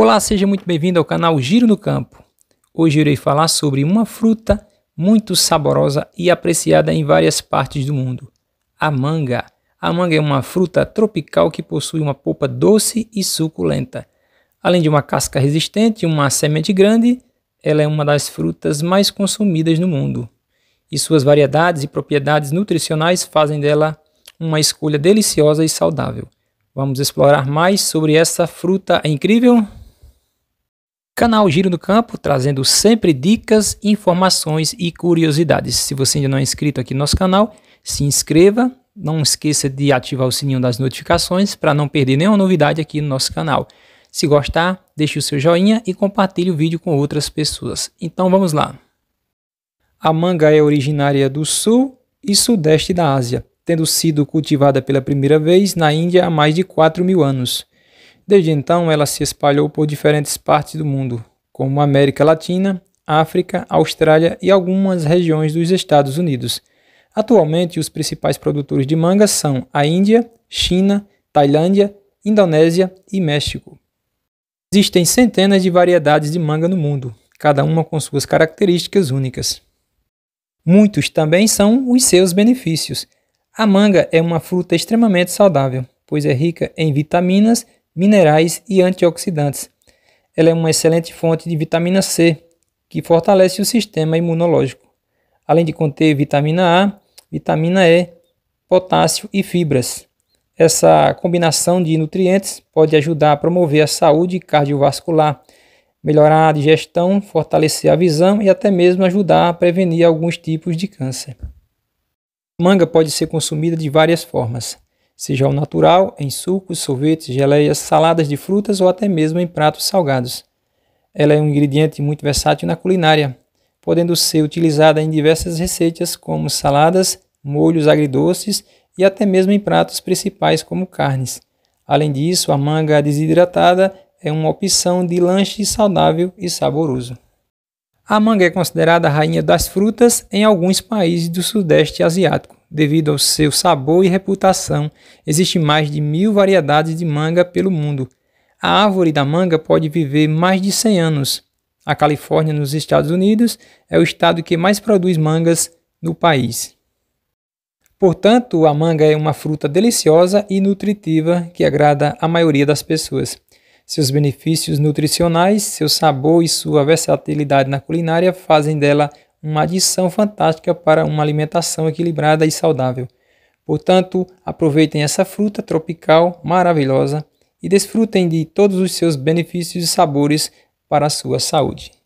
Olá, seja muito bem-vindo ao canal Giro no Campo. Hoje irei falar sobre uma fruta muito saborosa e apreciada em várias partes do mundo, a manga. A manga é uma fruta tropical que possui uma polpa doce e suculenta. Além de uma casca resistente e uma semente grande, ela é uma das frutas mais consumidas no mundo. E suas variedades e propriedades nutricionais fazem dela uma escolha deliciosa e saudável. Vamos explorar mais sobre essa fruta incrível? Canal Giro no Campo, trazendo sempre dicas, informações e curiosidades. Se você ainda não é inscrito aqui no nosso canal, se inscreva. Não esqueça de ativar o sininho das notificações para não perder nenhuma novidade aqui no nosso canal. Se gostar, deixe o seu joinha e compartilhe o vídeo com outras pessoas. Então vamos lá. A manga é originária do sul e sudeste da Ásia, tendo sido cultivada pela primeira vez na Índia há mais de 4 mil anos. Desde então, ela se espalhou por diferentes partes do mundo, como América Latina, África, Austrália e algumas regiões dos Estados Unidos. Atualmente, os principais produtores de manga são a Índia, China, Tailândia, Indonésia e México. Existem centenas de variedades de manga no mundo, cada uma com suas características únicas. Muitos também são os seus benefícios. A manga é uma fruta extremamente saudável, pois é rica em vitaminas minerais e antioxidantes. Ela é uma excelente fonte de vitamina C, que fortalece o sistema imunológico, além de conter vitamina A, vitamina E, potássio e fibras. Essa combinação de nutrientes pode ajudar a promover a saúde cardiovascular, melhorar a digestão, fortalecer a visão e até mesmo ajudar a prevenir alguns tipos de câncer. Manga pode ser consumida de várias formas seja ao natural, em sucos, sorvetes, geleias, saladas de frutas ou até mesmo em pratos salgados. Ela é um ingrediente muito versátil na culinária, podendo ser utilizada em diversas receitas como saladas, molhos agridoces e até mesmo em pratos principais como carnes. Além disso, a manga desidratada é uma opção de lanche saudável e saboroso. A manga é considerada a rainha das frutas em alguns países do Sudeste Asiático devido ao seu sabor e reputação. Existem mais de mil variedades de manga pelo mundo. A árvore da manga pode viver mais de 100 anos. A Califórnia, nos Estados Unidos, é o estado que mais produz mangas no país. Portanto, a manga é uma fruta deliciosa e nutritiva que agrada a maioria das pessoas. Seus benefícios nutricionais, seu sabor e sua versatilidade na culinária fazem dela uma adição fantástica para uma alimentação equilibrada e saudável. Portanto, aproveitem essa fruta tropical maravilhosa e desfrutem de todos os seus benefícios e sabores para a sua saúde.